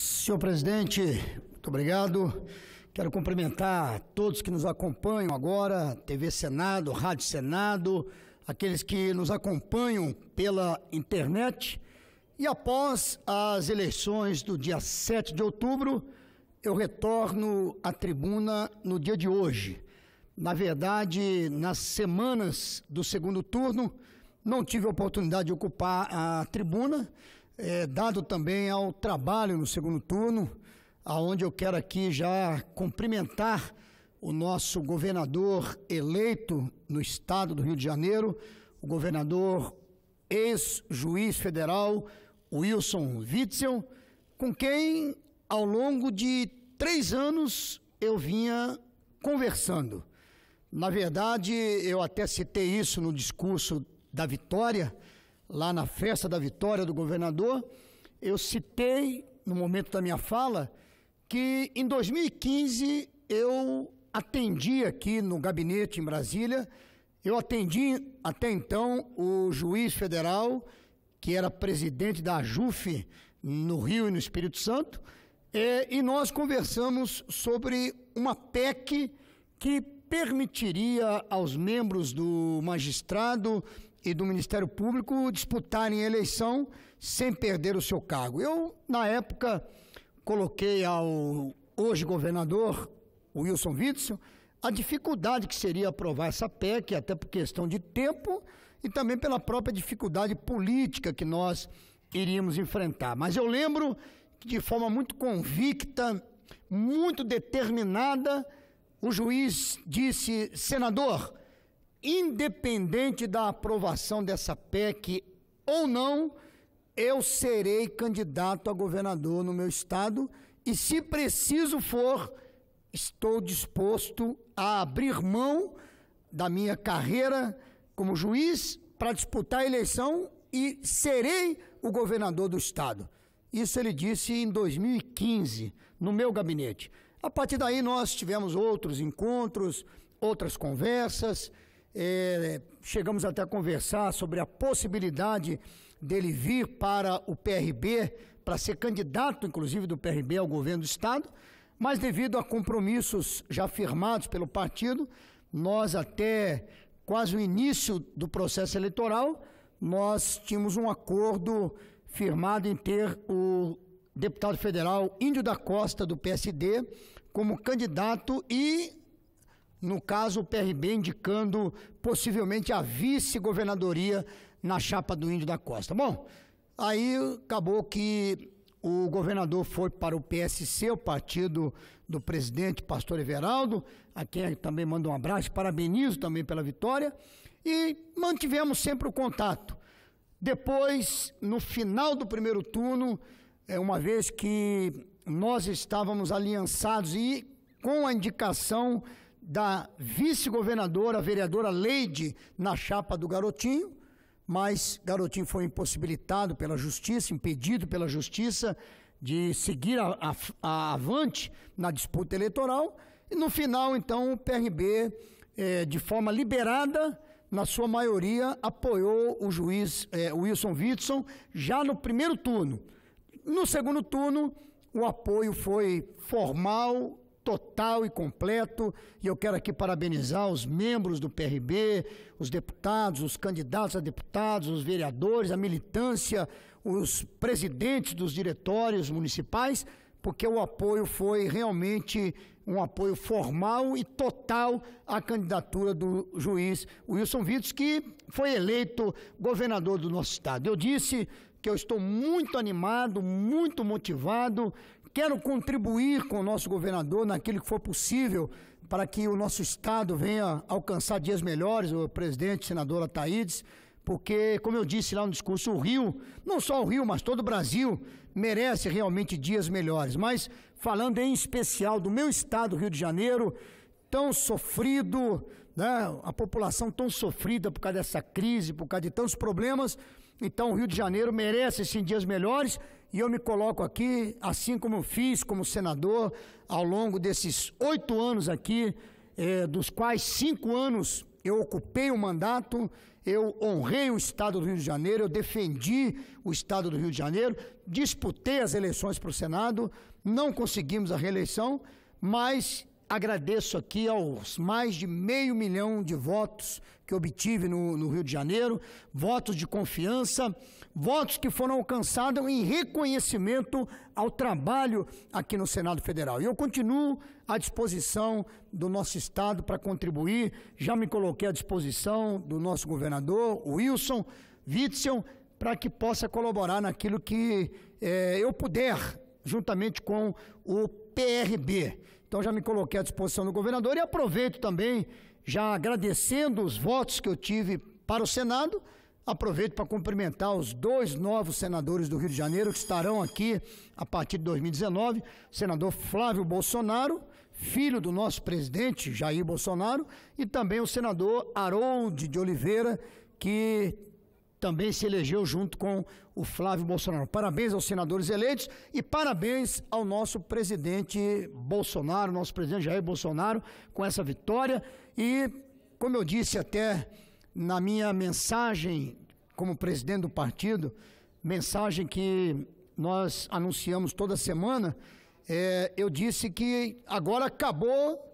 Senhor presidente, muito obrigado. Quero cumprimentar todos que nos acompanham agora, TV Senado, Rádio Senado, aqueles que nos acompanham pela internet. E após as eleições do dia 7 de outubro, eu retorno à tribuna no dia de hoje. Na verdade, nas semanas do segundo turno, não tive a oportunidade de ocupar a tribuna, é, dado também ao trabalho no segundo turno, aonde eu quero aqui já cumprimentar o nosso governador eleito no estado do Rio de Janeiro, o governador ex-juiz federal Wilson Witzel, com quem ao longo de três anos eu vinha conversando. Na verdade, eu até citei isso no discurso da vitória, lá na festa da vitória do governador, eu citei no momento da minha fala que em 2015 eu atendi aqui no gabinete em Brasília, eu atendi até então o juiz federal que era presidente da AJUF no Rio e no Espírito Santo, é, e nós conversamos sobre uma PEC que permitiria aos membros do magistrado e do Ministério Público disputarem eleição sem perder o seu cargo. Eu, na época, coloquei ao hoje governador Wilson Witzel a dificuldade que seria aprovar essa PEC, até por questão de tempo e também pela própria dificuldade política que nós iríamos enfrentar. Mas eu lembro que, de forma muito convicta, muito determinada, o juiz disse: senador, independente da aprovação dessa PEC ou não, eu serei candidato a governador no meu estado e, se preciso for, estou disposto a abrir mão da minha carreira como juiz para disputar a eleição e serei o governador do estado. Isso ele disse em 2015, no meu gabinete. A partir daí nós tivemos outros encontros, outras conversas, é, chegamos até a conversar sobre a possibilidade dele vir para o PRB, para ser candidato, inclusive, do PRB ao governo do Estado, mas devido a compromissos já firmados pelo partido, nós até quase o início do processo eleitoral, nós tínhamos um acordo firmado em ter o deputado federal Índio da Costa, do PSD, como candidato e no caso, o PRB indicando possivelmente a vice-governadoria na chapa do Índio da Costa. Bom, aí acabou que o governador foi para o PSC, o partido do presidente Pastor Everaldo, a quem também mando um abraço, parabenizo também pela vitória, e mantivemos sempre o contato. Depois, no final do primeiro turno, é uma vez que nós estávamos aliançados e com a indicação da vice-governadora, vereadora Leide, na chapa do Garotinho, mas Garotinho foi impossibilitado pela justiça, impedido pela justiça de seguir a, a, a avante na disputa eleitoral. E no final, então, o PRB, eh, de forma liberada, na sua maioria, apoiou o juiz eh, Wilson Witson já no primeiro turno. No segundo turno, o apoio foi formal total e completo, e eu quero aqui parabenizar os membros do PRB, os deputados, os candidatos a deputados, os vereadores, a militância, os presidentes dos diretórios municipais, porque o apoio foi realmente um apoio formal e total à candidatura do juiz Wilson Vitos, que foi eleito governador do nosso estado. Eu disse que eu estou muito animado, muito motivado Quero contribuir com o nosso governador naquilo que for possível para que o nosso Estado venha alcançar dias melhores, o presidente, senador Ataídes, porque, como eu disse lá no discurso, o Rio, não só o Rio, mas todo o Brasil, merece realmente dias melhores. Mas, falando em especial do meu Estado, Rio de Janeiro, tão sofrido, né? a população tão sofrida por causa dessa crise, por causa de tantos problemas. Então, o Rio de Janeiro merece, sim, dias melhores e eu me coloco aqui, assim como fiz como senador, ao longo desses oito anos aqui, eh, dos quais cinco anos eu ocupei o mandato, eu honrei o Estado do Rio de Janeiro, eu defendi o Estado do Rio de Janeiro, disputei as eleições para o Senado, não conseguimos a reeleição, mas Agradeço aqui aos mais de meio milhão de votos que obtive no, no, Rio de Janeiro, votos de confiança, votos que foram alcançados em reconhecimento ao trabalho aqui no Senado Federal. E eu continuo à disposição do nosso Estado para contribuir, já me coloquei à disposição do nosso governador, Wilson Witzel, para que possa colaborar naquilo que eh, eu puder, juntamente com o PRB. Então já me coloquei à disposição do governador e aproveito também, já agradecendo os votos que eu tive para o Senado, aproveito para cumprimentar os dois novos senadores do Rio de Janeiro que estarão aqui a partir de 2019, o senador Flávio Bolsonaro, filho do nosso presidente Jair Bolsonaro, e também o senador Harold de Oliveira, que também se elegeu junto com o Flávio Bolsonaro. Parabéns aos senadores eleitos e parabéns ao nosso presidente Bolsonaro, nosso presidente Jair Bolsonaro, com essa vitória. E, como eu disse até na minha mensagem como presidente do partido, mensagem que nós anunciamos toda semana, é, eu disse que agora acabou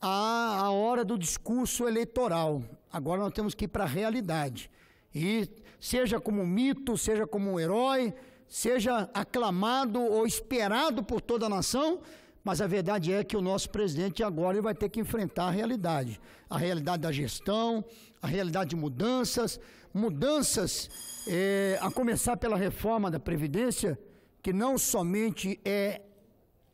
a, a hora do discurso eleitoral. Agora nós temos que ir para a realidade. E seja como mito, seja como um herói, seja aclamado ou esperado por toda a nação, mas a verdade é que o nosso presidente agora vai ter que enfrentar a realidade, a realidade da gestão, a realidade de mudanças, mudanças eh, a começar pela reforma da Previdência, que não somente é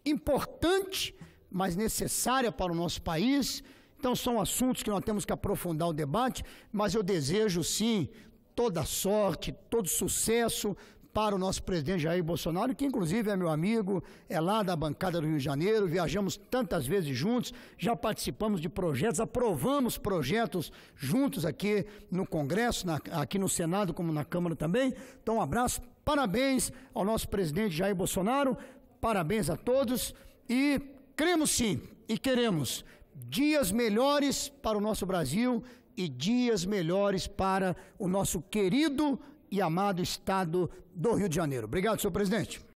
importante, mas necessária para o nosso país, então são assuntos que nós temos que aprofundar o debate, mas eu desejo sim toda sorte, todo sucesso para o nosso presidente Jair Bolsonaro, que inclusive é meu amigo, é lá da bancada do Rio de Janeiro, viajamos tantas vezes juntos, já participamos de projetos, aprovamos projetos juntos aqui no Congresso, na, aqui no Senado, como na Câmara também. Então, um abraço, parabéns ao nosso presidente Jair Bolsonaro, parabéns a todos e cremos sim e queremos dias melhores para o nosso Brasil e dias melhores para o nosso querido e amado estado do Rio de Janeiro. Obrigado, senhor presidente.